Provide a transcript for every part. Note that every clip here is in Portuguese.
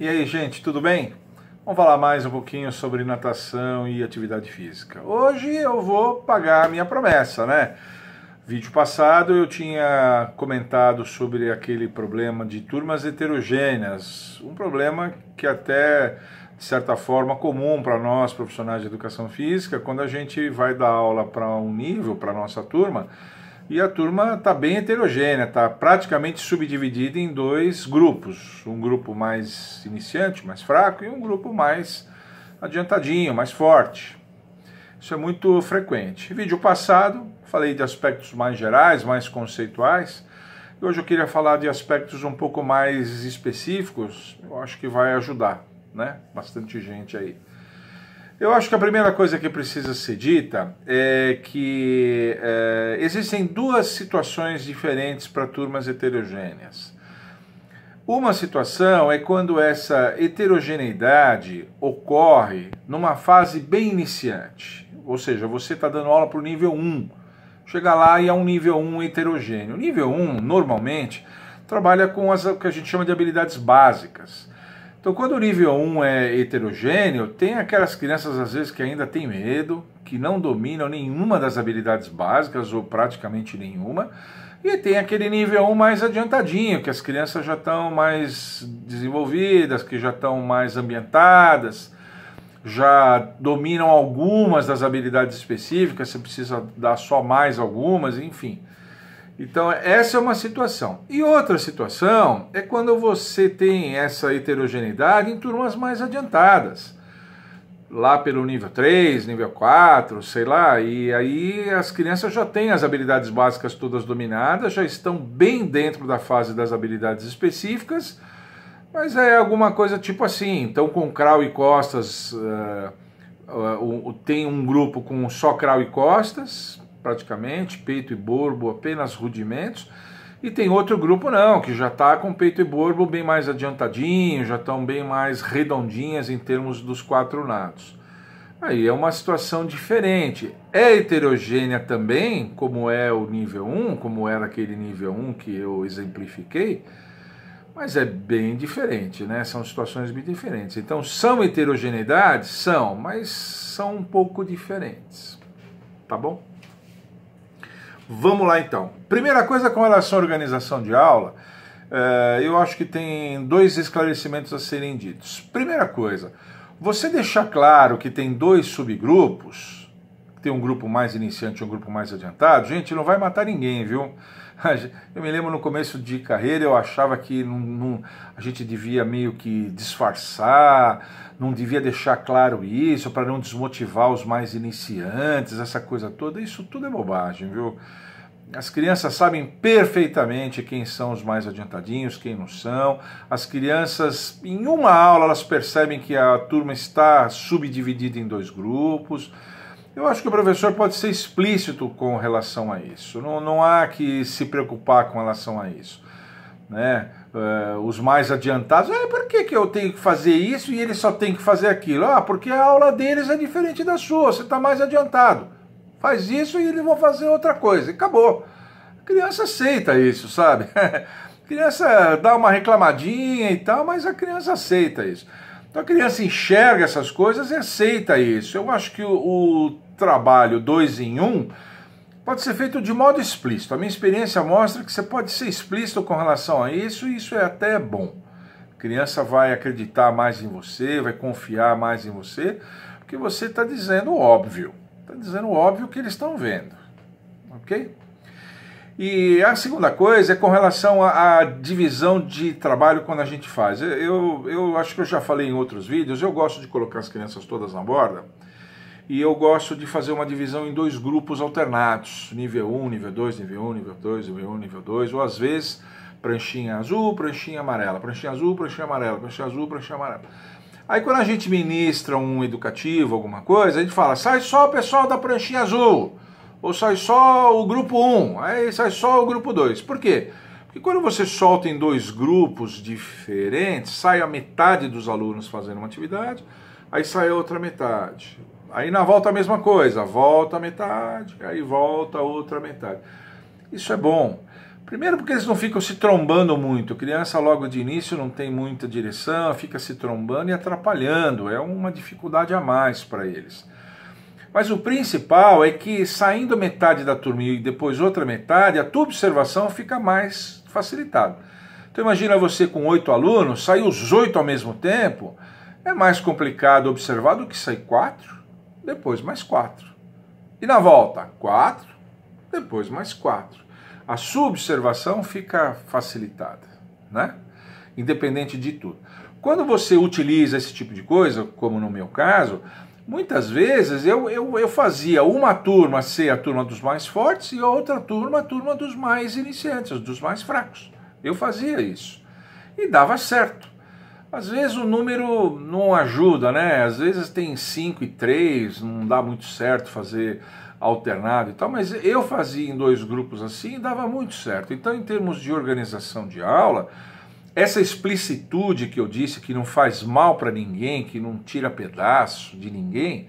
E aí, gente, tudo bem? Vamos falar mais um pouquinho sobre natação e atividade física. Hoje eu vou pagar a minha promessa, né? Vídeo passado eu tinha comentado sobre aquele problema de turmas heterogêneas, um problema que até de certa forma comum para nós profissionais de educação física, quando a gente vai dar aula para um nível, para nossa turma, e a turma está bem heterogênea, está praticamente subdividida em dois grupos. Um grupo mais iniciante, mais fraco, e um grupo mais adiantadinho, mais forte. Isso é muito frequente. Vídeo passado, falei de aspectos mais gerais, mais conceituais. E hoje eu queria falar de aspectos um pouco mais específicos. Eu acho que vai ajudar, né? Bastante gente aí. Eu acho que a primeira coisa que precisa ser dita é que é, existem duas situações diferentes para turmas heterogêneas. Uma situação é quando essa heterogeneidade ocorre numa fase bem iniciante, ou seja, você está dando aula para o nível 1, chega lá e é um nível 1 heterogêneo. O nível 1, normalmente, trabalha com as, o que a gente chama de habilidades básicas. Então, quando o nível 1 é heterogêneo, tem aquelas crianças às vezes que ainda têm medo, que não dominam nenhuma das habilidades básicas ou praticamente nenhuma, e tem aquele nível 1 mais adiantadinho, que as crianças já estão mais desenvolvidas, que já estão mais ambientadas, já dominam algumas das habilidades específicas, você precisa dar só mais algumas, enfim. Então, essa é uma situação. E outra situação é quando você tem essa heterogeneidade em turmas mais adiantadas, lá pelo nível 3, nível 4, sei lá, e aí as crianças já têm as habilidades básicas todas dominadas, já estão bem dentro da fase das habilidades específicas, mas é alguma coisa tipo assim, então com Krau e costas. Uh, uh, uh, tem um grupo com só Krau e costas, praticamente, peito e borbo apenas rudimentos. E tem outro grupo não, que já está com peito e borbo bem mais adiantadinho, já estão bem mais redondinhas em termos dos quatro nados. Aí é uma situação diferente. É heterogênea também, como é o nível 1, como era aquele nível 1 que eu exemplifiquei, mas é bem diferente, né? São situações bem diferentes. Então, são heterogeneidades? São, mas são um pouco diferentes. Tá bom? Vamos lá então. Primeira coisa com relação à organização de aula, eh, eu acho que tem dois esclarecimentos a serem ditos. Primeira coisa, você deixar claro que tem dois subgrupos, tem um grupo mais iniciante e um grupo mais adiantado, gente, não vai matar ninguém, viu? Eu me lembro no começo de carreira, eu achava que não, não, a gente devia meio que disfarçar, não devia deixar claro isso para não desmotivar os mais iniciantes, essa coisa toda. Isso tudo é bobagem, viu? As crianças sabem perfeitamente quem são os mais adiantadinhos, quem não são. As crianças, em uma aula, elas percebem que a turma está subdividida em dois grupos. Eu acho que o professor pode ser explícito com relação a isso. Não, não há que se preocupar com relação a isso. Né? Uh, os mais adiantados, ah, por que, que eu tenho que fazer isso e ele só tem que fazer aquilo? Ah, porque a aula deles é diferente da sua, você está mais adiantado. Faz isso e eles vão fazer outra coisa. E acabou. A criança aceita isso, sabe? a criança dá uma reclamadinha e tal, mas a criança aceita isso. Então a assim, criança enxerga essas coisas e aceita isso. Eu acho que o, o trabalho dois em um pode ser feito de modo explícito. A minha experiência mostra que você pode ser explícito com relação a isso e isso é até bom. A criança vai acreditar mais em você, vai confiar mais em você, porque você está dizendo o óbvio. Está dizendo o óbvio que eles estão vendo. Ok? E a segunda coisa é com relação à divisão de trabalho quando a gente faz. Eu, eu acho que eu já falei em outros vídeos, eu gosto de colocar as crianças todas na borda e eu gosto de fazer uma divisão em dois grupos alternados, nível 1, nível 2, nível 1, nível 2, nível 1, nível 2, ou às vezes pranchinha azul, pranchinha amarela, pranchinha azul, pranchinha amarela, pranchinha azul, pranchinha amarela. Aí quando a gente ministra um educativo, alguma coisa, a gente fala, sai só o pessoal da pranchinha azul ou sai só o grupo 1, aí sai só o grupo 2. Por quê? Porque quando você solta em dois grupos diferentes, sai a metade dos alunos fazendo uma atividade, aí sai outra metade. Aí na volta a mesma coisa, volta a metade, aí volta outra metade. Isso é bom. Primeiro porque eles não ficam se trombando muito. Criança logo de início não tem muita direção, fica se trombando e atrapalhando. É uma dificuldade a mais para eles. Mas o principal é que saindo metade da turma e depois outra metade, a tua observação fica mais facilitada. Então imagina você com oito alunos, sair os oito ao mesmo tempo, é mais complicado observar do que sair quatro, depois mais quatro. E na volta, quatro, depois mais quatro. A sua observação fica facilitada, né? Independente de tudo. Quando você utiliza esse tipo de coisa, como no meu caso, Muitas vezes eu, eu, eu fazia uma turma ser a turma dos mais fortes e outra turma a turma dos mais iniciantes, dos mais fracos. Eu fazia isso. E dava certo. Às vezes o número não ajuda, né? Às vezes tem cinco e três não dá muito certo fazer alternado e tal, mas eu fazia em dois grupos assim e dava muito certo. Então, em termos de organização de aula, essa explicitude que eu disse que não faz mal para ninguém, que não tira pedaço de ninguém,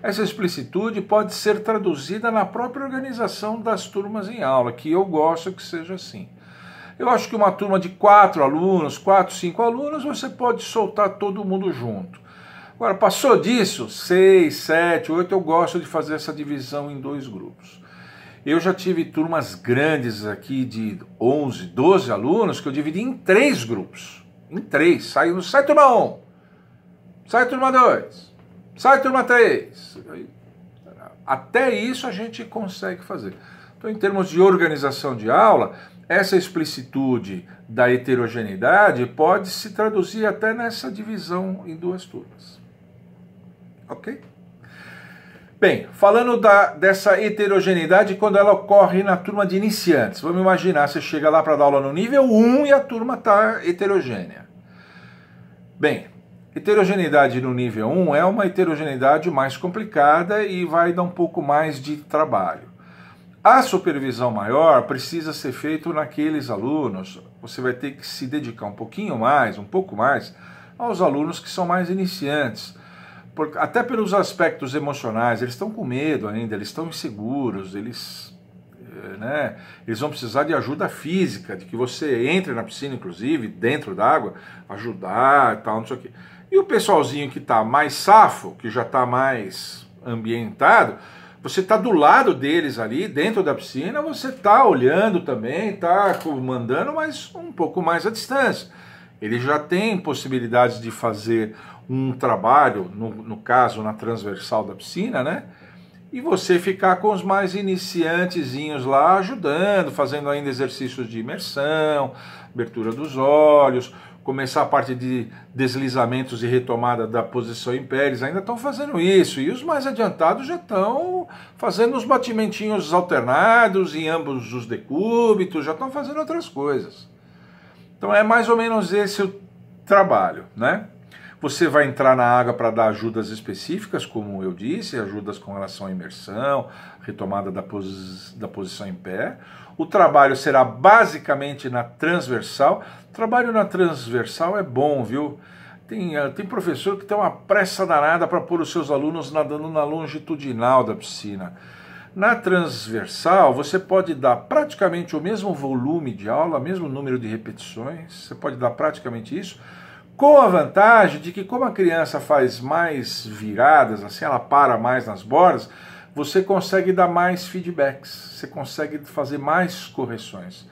essa explicitude pode ser traduzida na própria organização das turmas em aula, que eu gosto que seja assim. Eu acho que uma turma de quatro alunos, quatro, cinco alunos, você pode soltar todo mundo junto. Agora, passou disso, seis, sete, oito, eu gosto de fazer essa divisão em dois grupos. Eu já tive turmas grandes aqui de 11, 12 alunos que eu dividi em três grupos. Em três. Sai, sai turma 1, um, sai turma 2, sai turma 3. Até isso a gente consegue fazer. Então, em termos de organização de aula, essa explicitude da heterogeneidade pode se traduzir até nessa divisão em duas turmas. Ok? Bem, falando da, dessa heterogeneidade quando ela ocorre na turma de iniciantes, vamos imaginar, você chega lá para dar aula no nível 1 e a turma está heterogênea. Bem, heterogeneidade no nível 1 é uma heterogeneidade mais complicada e vai dar um pouco mais de trabalho. A supervisão maior precisa ser feita naqueles alunos. Você vai ter que se dedicar um pouquinho mais, um pouco mais, aos alunos que são mais iniciantes por, até pelos aspectos emocionais, eles estão com medo ainda, eles estão inseguros, eles, eh, né, eles vão precisar de ajuda física, de que você entre na piscina, inclusive, dentro d'água, ajudar e tal, não sei o quê. E o pessoalzinho que está mais safo, que já está mais ambientado, você está do lado deles ali, dentro da piscina, você está olhando também, está comandando, mas um pouco mais à distância. Ele já tem possibilidades de fazer um trabalho, no, no caso na transversal da piscina, né? E você ficar com os mais iniciantezinhos lá ajudando, fazendo ainda exercícios de imersão, abertura dos olhos, começar a parte de deslizamentos e retomada da posição em pé, eles ainda estão fazendo isso. E os mais adiantados já estão fazendo os batimentinhos alternados em ambos os decúbitos, já estão fazendo outras coisas. Então é mais ou menos esse o trabalho, né? Você vai entrar na água para dar ajudas específicas, como eu disse, ajudas com relação à imersão, retomada da, posi da posição em pé. O trabalho será basicamente na transversal. Trabalho na transversal é bom, viu? Tem, eh, tem professor que tem uma pressa danada para pôr os seus alunos nadando na longitudinal da piscina. Na transversal, você pode dar praticamente o mesmo volume de aula, mesmo número de repetições, você pode dar praticamente isso, com a vantagem de que, como a criança faz mais viradas, assim, ela para mais nas bordas, você consegue dar mais feedbacks, você consegue fazer mais correções.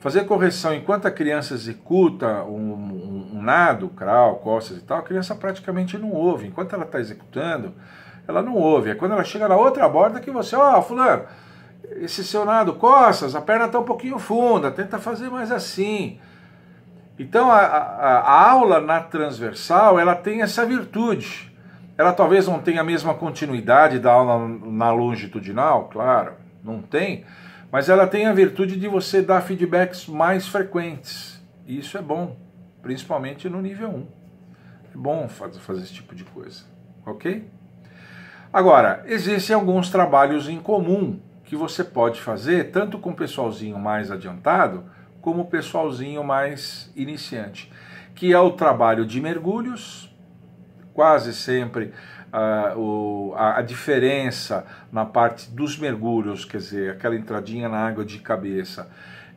Fazer correção enquanto a criança executa um, um, um nado, crawl, costas e tal, a criança praticamente não ouve. Enquanto ela está executando, ela não ouve. É quando ela chega na outra borda que você, ó, oh, fulano, esse seu nado, costas, a perna está um pouquinho funda, tenta fazer mais assim. Então a, a, a aula na transversal ela tem essa virtude. Ela talvez não tenha a mesma continuidade da aula na longitudinal, claro, não tem, mas ela tem a virtude de você dar feedbacks mais frequentes. E isso é bom, principalmente no nível 1. É bom fazer, fazer esse tipo de coisa, ok? Agora, existem alguns trabalhos em comum que você pode fazer, tanto com o pessoalzinho mais adiantado, como o pessoalzinho mais iniciante, que é o trabalho de mergulhos, quase sempre ah, o, a, a, diferença na parte dos mergulhos, quer dizer, aquela entradinha na água de cabeça,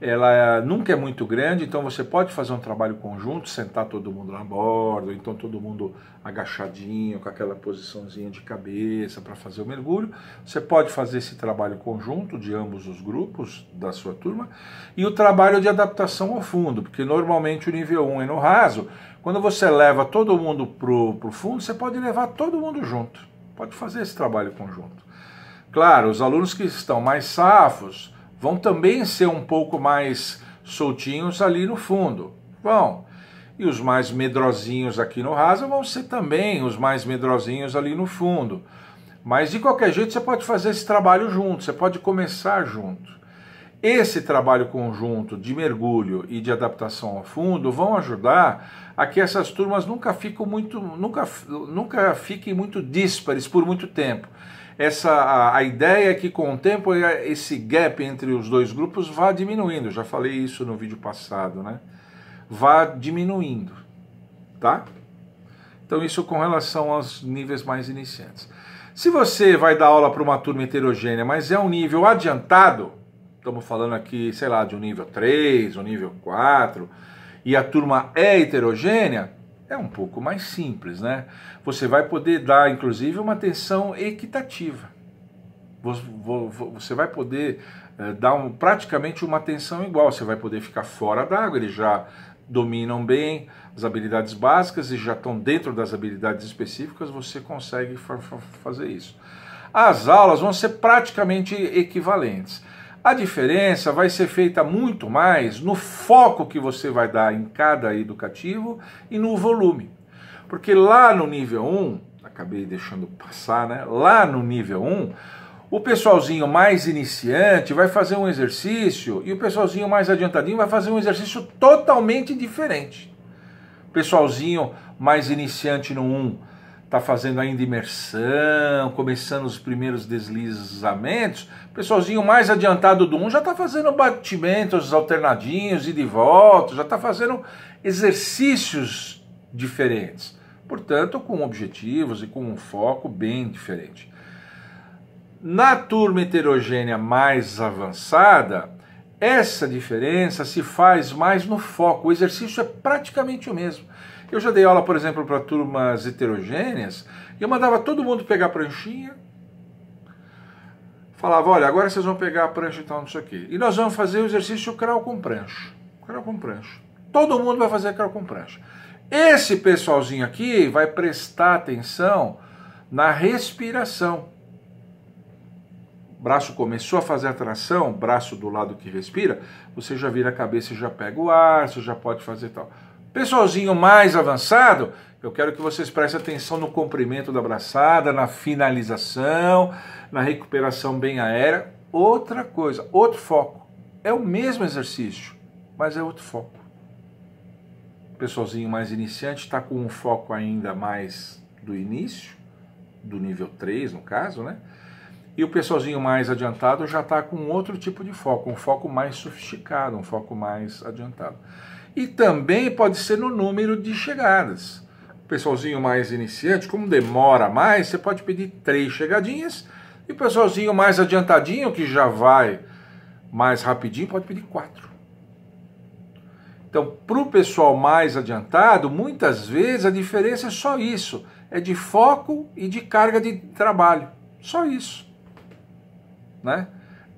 ela é, nunca é muito grande, então você pode fazer um trabalho conjunto, sentar todo mundo na borda, então todo mundo agachadinho, com aquela posiçãozinha de cabeça para fazer o mergulho. Você pode fazer esse trabalho conjunto de ambos os grupos da sua turma e o trabalho de adaptação ao fundo, porque normalmente o nível 1 é no raso. Quando você leva todo mundo para o fundo, você pode levar todo mundo junto. Pode fazer esse trabalho conjunto. Claro, os alunos que estão mais safos, vão também ser um pouco mais soltinhos ali no fundo. Vão. E os mais medrosinhos aqui no raso vão ser também os mais medrosinhos ali no fundo. Mas de qualquer jeito você pode fazer esse trabalho junto, você pode começar junto. Esse trabalho conjunto de mergulho e de adaptação ao fundo vão ajudar a que essas turmas nunca, fiquem muito, nunca, nunca fiquem muito díspares por muito tempo essa a, a ideia é que com o tempo é, esse gap entre os dois grupos vá diminuindo. Eu já falei isso no vídeo passado, né? Vá diminuindo, tá? Então isso com relação aos níveis mais iniciantes. Se você vai dar aula para uma turma heterogênea, mas é um nível adiantado, estamos falando aqui, sei lá, de um nível 3, um nível 4, e a turma é heterogênea, é um pouco mais simples, né? Você vai poder dar, inclusive, uma atenção equitativa. Você vai poder eh, dar um, praticamente uma atenção igual. Você vai poder ficar fora da água. Eles já dominam bem as habilidades básicas e já estão dentro das habilidades específicas. Você consegue fazer isso. As aulas vão ser praticamente equivalentes. A diferença vai ser feita muito mais no foco que você vai dar em cada educativo e no volume. Porque lá no nível 1, acabei deixando passar, né? Lá no nível 1, o pessoalzinho mais iniciante vai fazer um exercício e o pessoalzinho mais adiantadinho vai fazer um exercício totalmente diferente. pessoalzinho mais iniciante no 1 está fazendo ainda imersão, começando os primeiros deslizamentos, o pessoalzinho mais adiantado do um já está fazendo batimentos alternadinhos e de volta, já está fazendo exercícios diferentes. Portanto, com objetivos e com um foco bem diferente. Na turma heterogênea mais avançada, essa diferença se faz mais no foco. O exercício é praticamente o mesmo. Eu já dei aula, por exemplo, para turmas heterogêneas, e eu mandava todo mundo pegar a pranchinha, falava, olha, agora vocês vão pegar a prancha e tal, não sei o quê. E nós vamos fazer o exercício crawl com prancha. Crawl com prancha. Todo mundo vai fazer crawl com prancha. Esse pessoalzinho aqui vai prestar atenção na respiração. O braço começou a fazer a tração, braço do lado que respira, você já vira a cabeça e já pega o ar, você já pode fazer tal. Pessoalzinho mais avançado, eu quero que vocês prestem atenção no comprimento da braçada, na finalização, na recuperação bem aérea. Outra coisa, outro foco. É o mesmo exercício, mas é outro foco. O pessoalzinho mais iniciante está com um foco ainda mais do início, do nível 3 no caso, né? E o pessoalzinho mais adiantado já está com outro tipo de foco, um foco mais sofisticado, um foco mais adiantado. E também pode ser no número de chegadas. O pessoalzinho mais iniciante, como demora mais, você pode pedir três chegadinhas. E o pessoalzinho mais adiantadinho, que já vai mais rapidinho, pode pedir quatro. Então, para o pessoal mais adiantado, muitas vezes a diferença é só isso: é de foco e de carga de trabalho. Só isso. Né?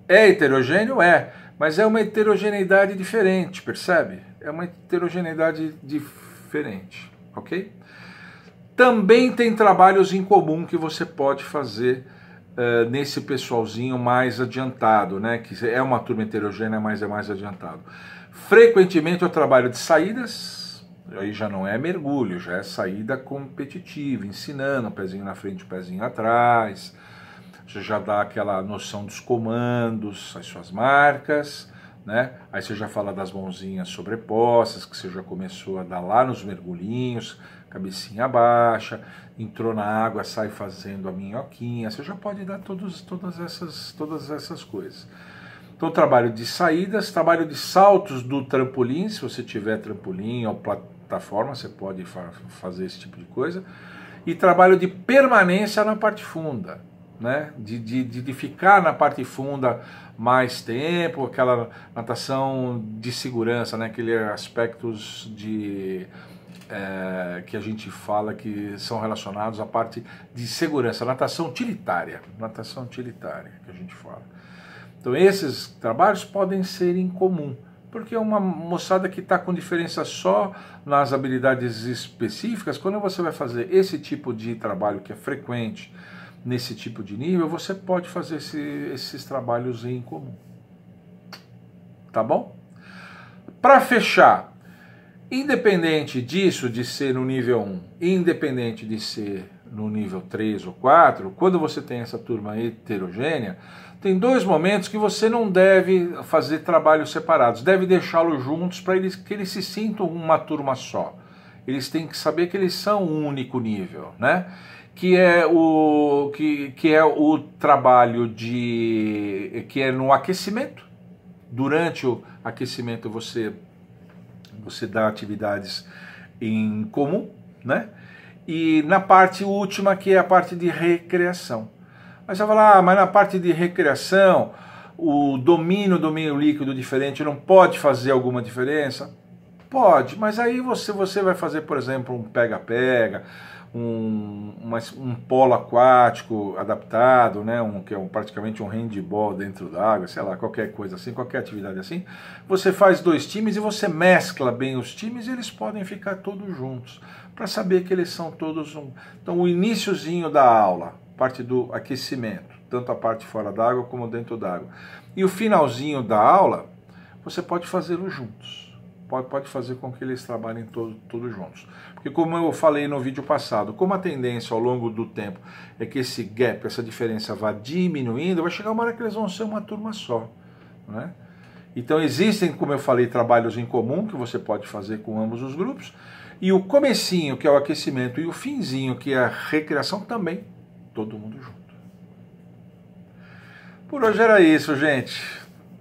É heterogêneo? É, mas é uma heterogeneidade diferente, percebe? é uma heterogeneidade diferente, ok? Também tem trabalhos em comum que você pode fazer uh, nesse pessoalzinho mais adiantado, né? Que é uma turma heterogênea, mas é mais adiantado. Frequentemente eu trabalho de saídas, aí já não é mergulho, já é saída competitiva, ensinando, um pezinho na frente, um pezinho atrás. Você já dá aquela noção dos comandos, as suas marcas né? Aí você já fala das mãozinhas sobrepostas, que você já começou a dar lá nos mergulhinhos, cabecinha baixa, entrou na água, sai fazendo a minhoquinha. Você já pode dar todos, todas, essas, todas essas coisas. Então, trabalho de saídas, trabalho de saltos do trampolim, se você tiver trampolim ou plataforma, você pode fa fazer esse tipo de coisa. E trabalho de permanência na parte funda, né? De, de, de, de ficar na parte funda mais tempo, aquela natação de segurança, né? aqueles aspectos de é, que a gente fala que são relacionados à parte de segurança, natação utilitária, natação utilitária que a gente fala. Então esses trabalhos podem ser em comum, porque é uma moçada que está com diferença só nas habilidades específicas, quando você vai fazer esse tipo de trabalho que é frequente, nesse tipo de nível, você pode fazer esse, esses trabalhos em comum. Tá bom? Para fechar, independente disso, de ser no nível 1, independente de ser no nível 3 ou 4, quando você tem essa turma heterogênea, tem dois momentos que você não deve fazer trabalhos separados, deve deixá-los juntos para eles que eles se sintam uma turma só. Eles têm que saber que eles são um único nível, né? que é o que, que é o trabalho de que é no aquecimento. Durante o aquecimento você você dá atividades em comum, né? E na parte última que é a parte de recreação. Mas você vai falar, ah, mas na parte de recreação, o domínio domínio líquido diferente não pode fazer alguma diferença? Pode, mas aí você, você vai fazer, por exemplo, um pega-pega, um, uma, um polo aquático adaptado, né, um, que é um, praticamente um handball dentro d'água, sei lá, qualquer coisa assim, qualquer atividade assim, você faz dois times e você mescla bem os times e eles podem ficar todos juntos, para saber que eles são todos um. Então, o iníciozinho da aula, parte do aquecimento, tanto a parte fora d'água como dentro d'água, e o finalzinho da aula, você pode fazê-lo juntos pode, pode fazer com que eles trabalhem todos todo juntos. Porque como eu falei no vídeo passado, como a tendência ao longo do tempo é que esse gap, essa diferença vá diminuindo, vai chegar uma hora que eles vão ser uma turma só, né? Então existem, como eu falei, trabalhos em comum que você pode fazer com ambos os grupos, e o comecinho, que é o aquecimento, e o finzinho, que é a recreação, também todo mundo junto. Por hoje era isso, gente.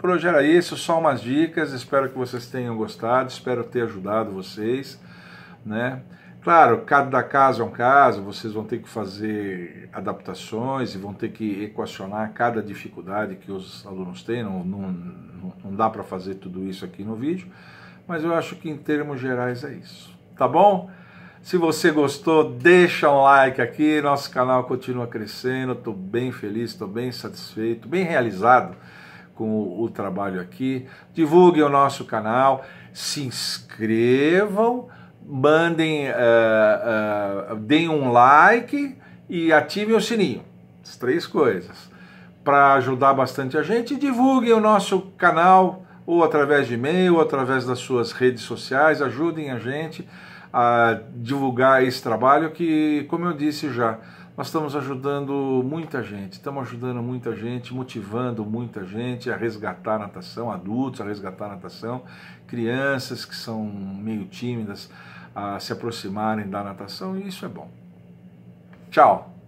Por hoje era isso, só umas dicas. Espero que vocês tenham gostado, espero ter ajudado vocês, né? Claro, cada caso é um caso, vocês vão ter que fazer adaptações e vão ter que equacionar cada dificuldade que os alunos têm, não, não, não dá para fazer tudo isso aqui no vídeo, mas eu acho que em termos gerais é isso, tá bom? Se você gostou, deixa um like aqui, nosso canal continua crescendo, estou bem feliz, estou bem satisfeito, bem realizado com o trabalho aqui. Divulguem o nosso canal, se inscrevam, mandem, uh, uh, deem um like e ativem o sininho. As três coisas. Para ajudar bastante a gente, divulguem o nosso canal ou através de e-mail, ou através das suas redes sociais, ajudem a gente a divulgar esse trabalho que, como eu disse já, nós estamos ajudando muita gente, estamos ajudando muita gente, motivando muita gente a resgatar a natação, adultos a resgatar a natação, crianças que são meio tímidas a se aproximarem da natação, e isso é bom. Tchau!